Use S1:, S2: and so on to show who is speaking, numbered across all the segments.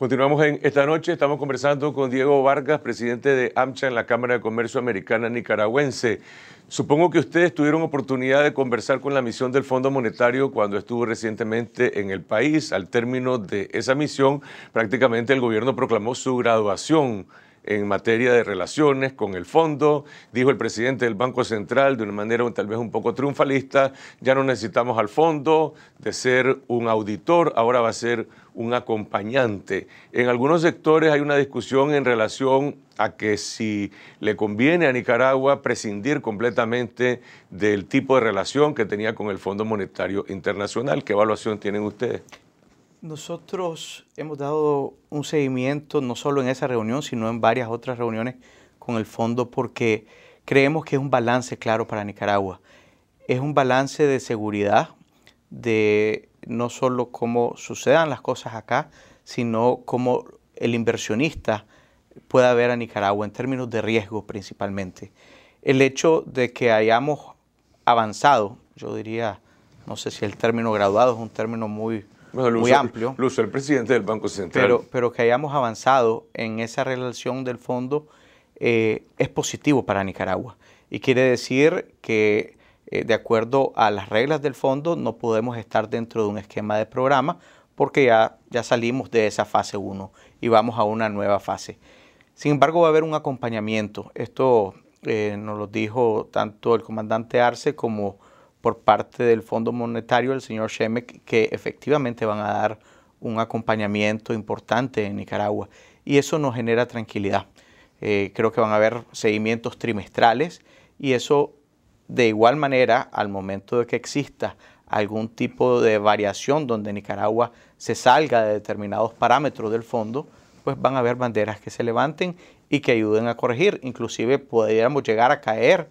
S1: Continuamos en esta noche, estamos conversando con Diego Vargas, presidente de AMCHA en la Cámara de Comercio Americana Nicaragüense. Supongo que ustedes tuvieron oportunidad de conversar con la misión del Fondo Monetario cuando estuvo recientemente en el país. Al término de esa misión, prácticamente el gobierno proclamó su graduación en materia de relaciones con el fondo, dijo el presidente del Banco Central de una manera tal vez un poco triunfalista, ya no necesitamos al fondo de ser un auditor, ahora va a ser un acompañante. En algunos sectores hay una discusión en relación a que si le conviene a Nicaragua prescindir completamente del tipo de relación que tenía con el Fondo Monetario Internacional. ¿Qué evaluación tienen ustedes?
S2: Nosotros hemos dado un seguimiento no solo en esa reunión, sino en varias otras reuniones con el fondo porque creemos que es un balance claro para Nicaragua. Es un balance de seguridad, de no solo cómo sucedan las cosas acá, sino cómo el inversionista pueda ver a Nicaragua en términos de riesgo principalmente. El hecho de que hayamos avanzado, yo diría, no sé si el término graduado es un término muy, muy amplio. Luz, el presidente del Banco Central. Pero, que hayamos avanzado en esa relación del fondo eh, es positivo para Nicaragua. Y quiere decir que eh, de acuerdo a las reglas del fondo, no podemos estar dentro de un esquema de programa porque ya, ya salimos de esa fase 1 y vamos a una nueva fase. Sin embargo, va a haber un acompañamiento. Esto eh, nos lo dijo tanto el comandante Arce como por parte del Fondo Monetario, el señor Shemek, que efectivamente van a dar un acompañamiento importante en Nicaragua. Y eso nos genera tranquilidad. Eh, creo que van a haber seguimientos trimestrales y eso de igual manera, al momento de que exista algún tipo de variación donde Nicaragua se salga de determinados parámetros del fondo, pues van a haber banderas que se levanten y que ayuden a corregir. Inclusive podríamos llegar a caer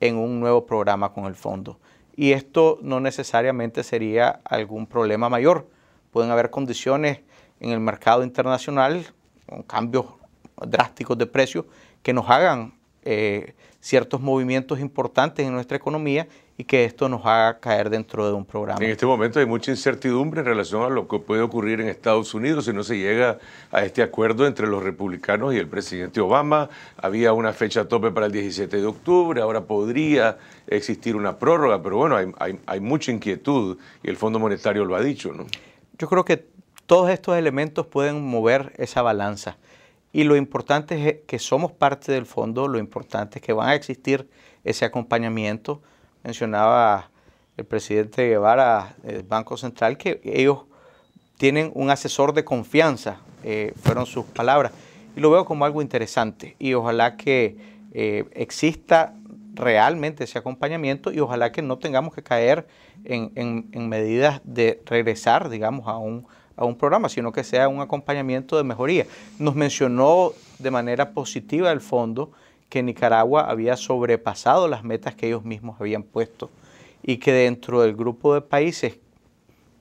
S2: en un nuevo programa con el fondo. Y esto no necesariamente sería algún problema mayor. Pueden haber condiciones en el mercado internacional, con cambios drásticos de precios, que nos hagan eh, ciertos movimientos importantes en nuestra economía y que esto nos haga caer dentro de un programa. En este
S1: momento hay mucha incertidumbre en relación a lo que puede ocurrir en Estados Unidos si no se llega a este acuerdo entre los republicanos y el presidente Obama. Había una fecha tope para el 17 de octubre, ahora podría existir una prórroga, pero bueno,
S2: hay, mucha inquietud y el Fondo Monetario lo ha dicho. ¿no? Yo creo que todos estos elementos pueden mover esa balanza. Y lo importante es que somos parte del fondo, lo importante es que van a existir ese acompañamiento. Mencionaba el presidente Guevara eh, del Banco Central que ellos tienen un asesor de confianza, eh, fueron sus palabras. Y lo veo como algo interesante y ojalá que eh, exista realmente ese acompañamiento y ojalá que no tengamos que caer en medidas de regresar, digamos, a un a un programa, sino que sea un acompañamiento de mejoría. Nos mencionó de manera positiva el fondo que Nicaragua había sobrepasado las metas que ellos mismos habían puesto y que dentro del grupo de países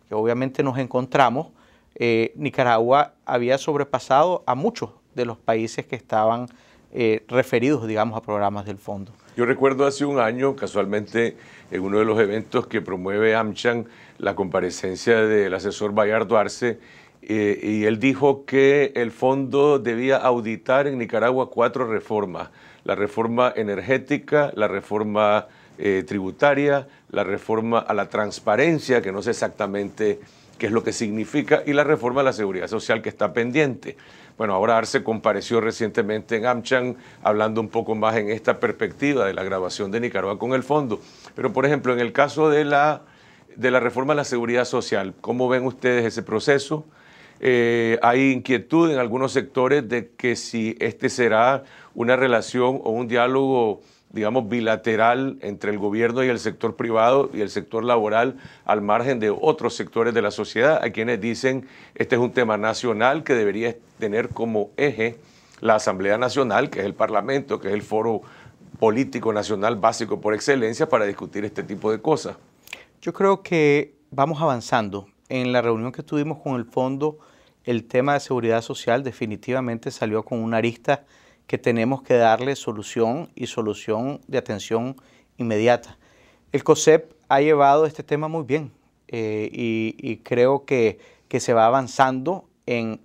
S2: que obviamente nos encontramos, eh, Nicaragua había sobrepasado a muchos de los países que estaban eh, referidos, digamos, a programas del fondo.
S1: Yo recuerdo hace un año, casualmente, en uno de los eventos que promueve AmCham, la comparecencia del asesor Bayardo Arce, eh, y él dijo que el fondo debía auditar en Nicaragua cuatro reformas, la reforma energética, la reforma eh, tributaria, la reforma a la transparencia, que no sé exactamente que es lo que significa, y la reforma de la seguridad social que está pendiente. Bueno, ahora Arce compareció recientemente en Amchan, hablando un poco más en esta perspectiva de la grabación de Nicaragua con el fondo. Pero, por ejemplo, en el caso de la, de la reforma de la seguridad social, ¿cómo ven ustedes ese proceso? Eh, hay inquietud en algunos sectores de que si este será una relación o un diálogo digamos, bilateral entre el gobierno y el sector privado y el sector laboral al margen de otros sectores de la sociedad, a quienes dicen, este es un tema nacional que debería tener como eje la Asamblea Nacional, que es el Parlamento, que es el foro político nacional básico por excelencia para discutir este tipo de cosas.
S2: Yo creo que vamos avanzando. En la reunión que tuvimos con el fondo, el tema de seguridad social definitivamente salió con una arista que tenemos que darle solución y solución de atención inmediata. El COSEP ha llevado este tema muy bien eh, y, creo que, se va avanzando en,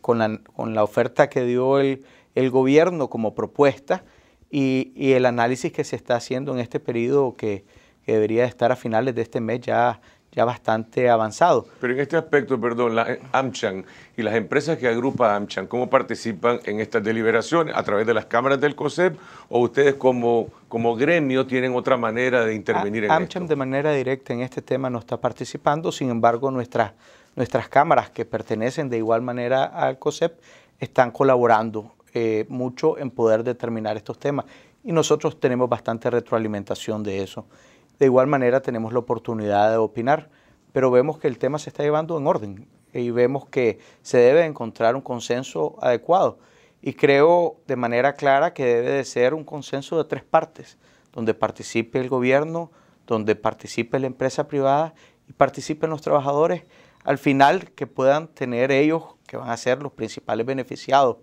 S2: con, la, oferta que dio el, gobierno como propuesta y, el análisis que se está haciendo en este periodo que, que debería estar a finales de este mes ya, ya bastante avanzado.
S1: Pero en este aspecto, perdón, la eh, AmCham y las empresas que agrupa AmCham, ¿cómo participan en estas deliberaciones? ¿A través de las cámaras del COSEP o ustedes como, como gremio tienen otra manera de intervenir en esto? AmCham
S2: de manera directa en este tema no está participando, sin embargo nuestras, nuestras cámaras que pertenecen de igual manera al COSEP están colaborando eh, mucho en poder determinar estos temas y nosotros tenemos bastante retroalimentación de eso de igual manera tenemos la oportunidad de opinar, pero vemos que el tema se está llevando en orden y vemos que se debe encontrar un consenso adecuado. Y creo de manera clara que debe de ser un consenso de tres partes, donde participe el gobierno, donde participe la empresa privada y participen los trabajadores, al final que puedan tener ellos, que van a ser los principales beneficiados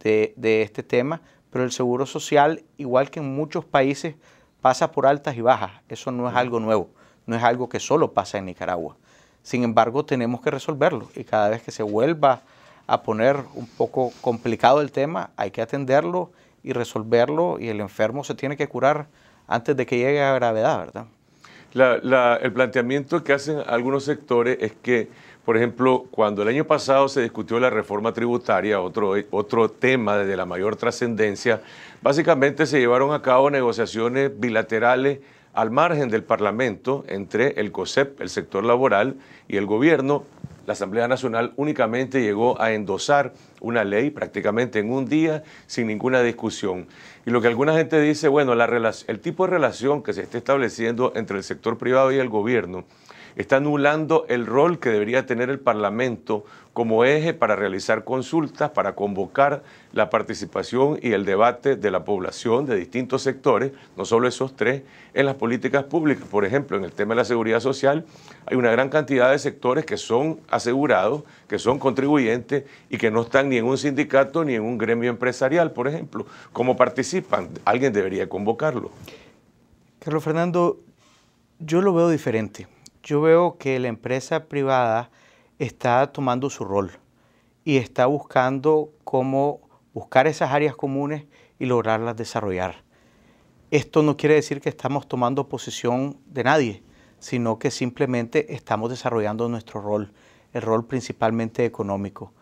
S2: de, de este tema, pero el seguro social, igual que en muchos países, pasa por altas y bajas. Eso no es algo nuevo, no es algo que solo pasa en Nicaragua. Sin embargo, tenemos que resolverlo y cada vez que se vuelva a poner un poco complicado el tema, hay que atenderlo y resolverlo y el enfermo se tiene que curar antes de que llegue a gravedad, ¿verdad?
S1: el planteamiento que hacen algunos sectores es que, por ejemplo, cuando el año pasado se discutió la reforma tributaria, otro, otro tema de la mayor trascendencia, básicamente se llevaron a cabo negociaciones bilaterales al margen del Parlamento entre el COSEP, el sector laboral, y el gobierno la Asamblea Nacional únicamente llegó a endosar una ley prácticamente en un día sin ninguna discusión. Y lo que alguna gente dice, bueno, la el tipo de relación que se está estableciendo entre el sector privado y el gobierno está anulando el rol que debería tener el Parlamento como eje para realizar consultas, para convocar la participación y el debate de la población de distintos sectores, no solo esos tres, en las políticas públicas. Por ejemplo, en el tema de la seguridad social, hay una gran cantidad de sectores que son asegurados, que son contribuyentes y que no están ni en un sindicato ni en un gremio empresarial, por ejemplo. ¿Cómo participan? Alguien debería convocarlo.
S2: Carlos Fernando, yo lo veo diferente yo veo que la empresa privada está tomando su rol y está buscando cómo buscar esas áreas comunes y lograrlas desarrollar. Esto no quiere decir que estamos tomando posición de nadie, sino que simplemente estamos desarrollando nuestro rol, el rol principalmente económico.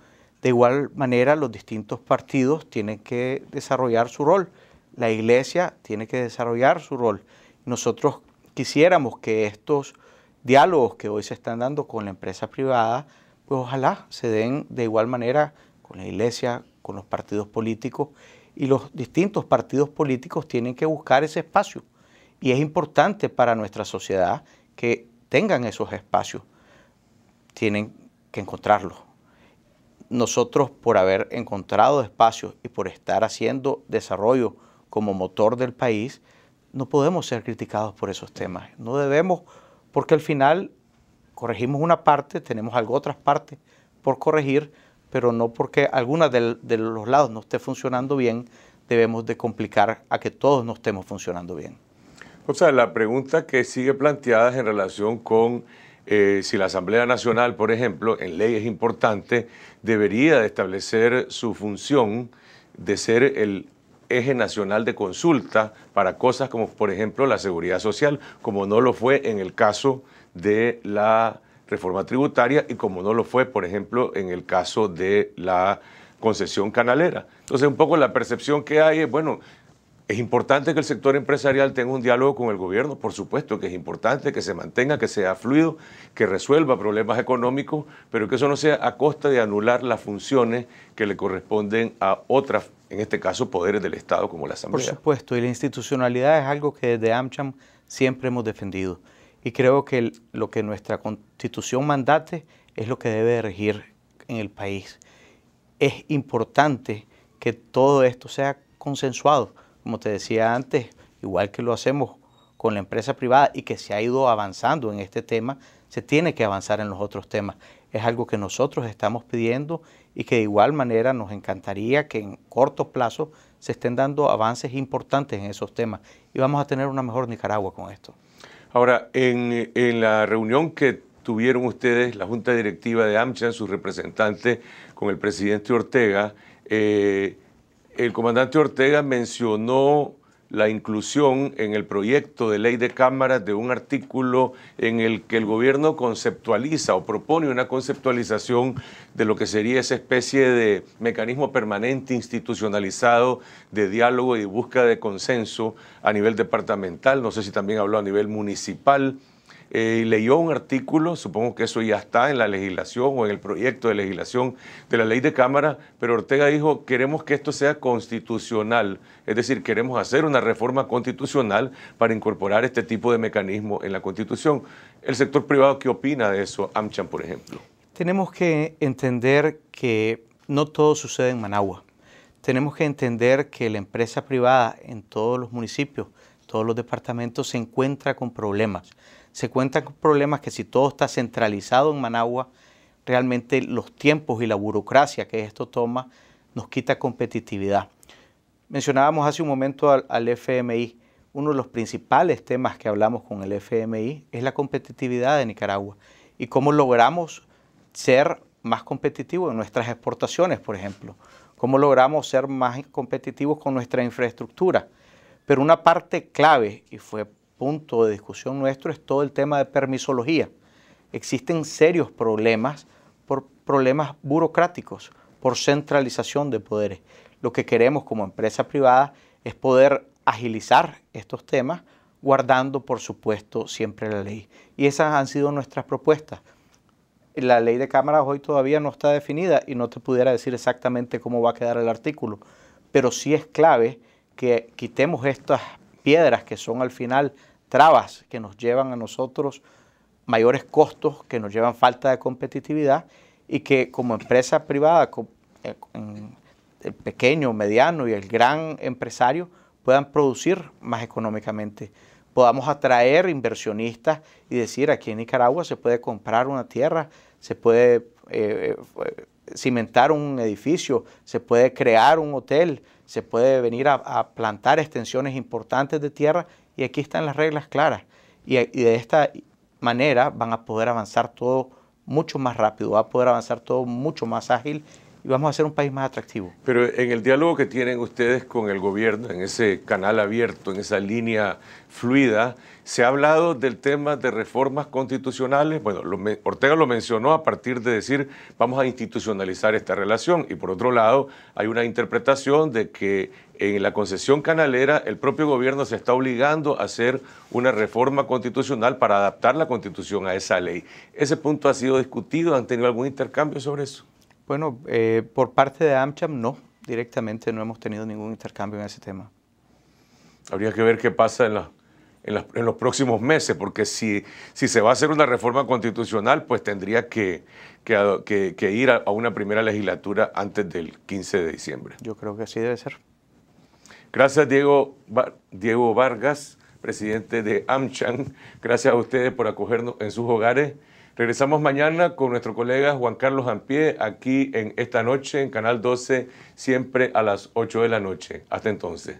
S2: De igual manera, los distintos partidos tienen que desarrollar su rol, la iglesia tiene que desarrollar su rol. Nosotros quisiéramos que estos diálogos que hoy se están dando con la empresa privada, pues ojalá se den de igual manera con la iglesia, con los partidos políticos y los distintos partidos políticos tienen que buscar ese espacio. Y es importante para nuestra sociedad que tengan esos espacios. Tienen que encontrarlos. Nosotros por haber encontrado espacios y por estar haciendo desarrollo como motor del país, no podemos ser criticados por esos temas. No debemos porque al final corregimos una parte, tenemos algo otras partes por corregir, pero no porque alguna de, los lados no esté funcionando bien, debemos de complicar a que todos no estemos funcionando bien.
S1: O sea, la pregunta que sigue planteada es en relación con eh, si la Asamblea Nacional, por ejemplo, en leyes importantes, debería de establecer su función de ser el eje nacional de consulta para cosas como, por ejemplo, la seguridad social, como no lo fue en el caso de la reforma tributaria y como no lo fue, por ejemplo, en el caso de la concesión canalera. Entonces, un poco la percepción que hay es, bueno, es importante que el sector empresarial tenga un diálogo con el gobierno, por supuesto que es importante que se mantenga, que sea fluido, que resuelva problemas económicos, pero que eso no sea a costa de anular las funciones que le corresponden a otras en este caso, poderes del Estado como
S2: la Asamblea. Por supuesto, y la institucionalidad es algo que desde AmCham siempre hemos defendido. Y creo que lo que nuestra constitución mandate es lo que debe regir en el país. Es importante que todo esto sea consensuado, como te decía antes, igual que lo hacemos con la empresa privada y que se ha ido avanzando en este tema, se tiene que avanzar en los otros temas. Es algo que nosotros estamos pidiendo y que de igual manera nos encantaría que en corto plazo se estén dando avances importantes en esos temas y vamos a tener una mejor Nicaragua con esto. Ahora,
S1: en, la reunión que tuvieron ustedes, la Junta Directiva de AMCHAN, sus representantes, con el presidente Ortega, eh, el comandante Ortega mencionó la inclusión en el proyecto de ley de cámaras de un artículo en el que el gobierno conceptualiza o propone una conceptualización de lo que sería esa especie de mecanismo permanente institucionalizado de diálogo y búsqueda de consenso a nivel departamental, no sé si también habló a nivel municipal. Eh, leyó un artículo, supongo que eso ya está en la legislación o en el proyecto de legislación de la ley de Cámara, pero Ortega dijo, queremos que esto sea constitucional, es decir, queremos hacer una reforma constitucional para incorporar este tipo de mecanismo en la Constitución. ¿El sector privado qué opina de eso, AmCham, por ejemplo?
S2: Tenemos que entender que no todo sucede en Managua. Tenemos que entender que la empresa privada en todos los municipios, todos los departamentos se encuentra con problemas se cuentan con problemas que si todo está centralizado en Managua, realmente los tiempos y la burocracia que esto toma nos quita competitividad. Mencionábamos hace un momento al, al, FMI. Uno de los principales temas que hablamos con el FMI es la competitividad de Nicaragua y cómo logramos ser más competitivos en nuestras exportaciones, por ejemplo. Cómo logramos ser más competitivos con nuestra infraestructura. Pero una parte clave, y fue punto de discusión nuestro es todo el tema de permisología. Existen serios problemas por problemas burocráticos, por centralización de poderes. Lo que queremos como empresa privada es poder agilizar estos temas guardando, por supuesto, siempre la ley. Y esas han sido nuestras propuestas. La ley de cámaras hoy todavía no está definida y no te pudiera decir exactamente cómo va a quedar el artículo, pero sí es clave que quitemos estas piedras que son al final trabas que nos llevan a nosotros mayores costos, que nos llevan falta de competitividad y que como empresa privada, eh, el pequeño, mediano y el gran empresario puedan producir más económicamente, podamos atraer inversionistas y decir aquí en Nicaragua se puede comprar una tierra, se puede eh, eh, cimentar un edificio, se puede crear un hotel, se puede venir a, plantar extensiones importantes de tierra y aquí están las reglas claras. Y, y, de esta manera van a poder avanzar todo mucho más rápido, va a poder avanzar todo mucho más ágil y vamos a hacer un país más atractivo.
S1: Pero en el diálogo que tienen ustedes con el gobierno, en ese canal abierto, en esa línea fluida, se ha hablado del tema de reformas constitucionales. Bueno, Ortega lo mencionó a partir de decir vamos a institucionalizar esta relación. Y por otro lado, hay una interpretación de que en la concesión canalera el propio gobierno se está obligando a hacer una reforma constitucional
S2: para adaptar la constitución
S1: a esa ley. ¿Ese punto ha sido discutido? ¿Han tenido algún intercambio sobre eso?
S2: Bueno, eh, por parte de AmCham no, directamente no hemos tenido ningún intercambio en ese tema.
S1: Habría que ver qué pasa en, los próximos meses, porque si, se va a hacer una reforma constitucional, pues tendría que, ir a, una primera legislatura antes del 15 de diciembre.
S2: Yo creo que así debe ser.
S1: Gracias, Diego, Diego Vargas, presidente de AmCham. Gracias a ustedes por acogernos en sus hogares. Regresamos mañana con nuestro colega Juan Carlos Ampié, aquí en esta noche en Canal 12, siempre a las 8 de la noche. Hasta entonces.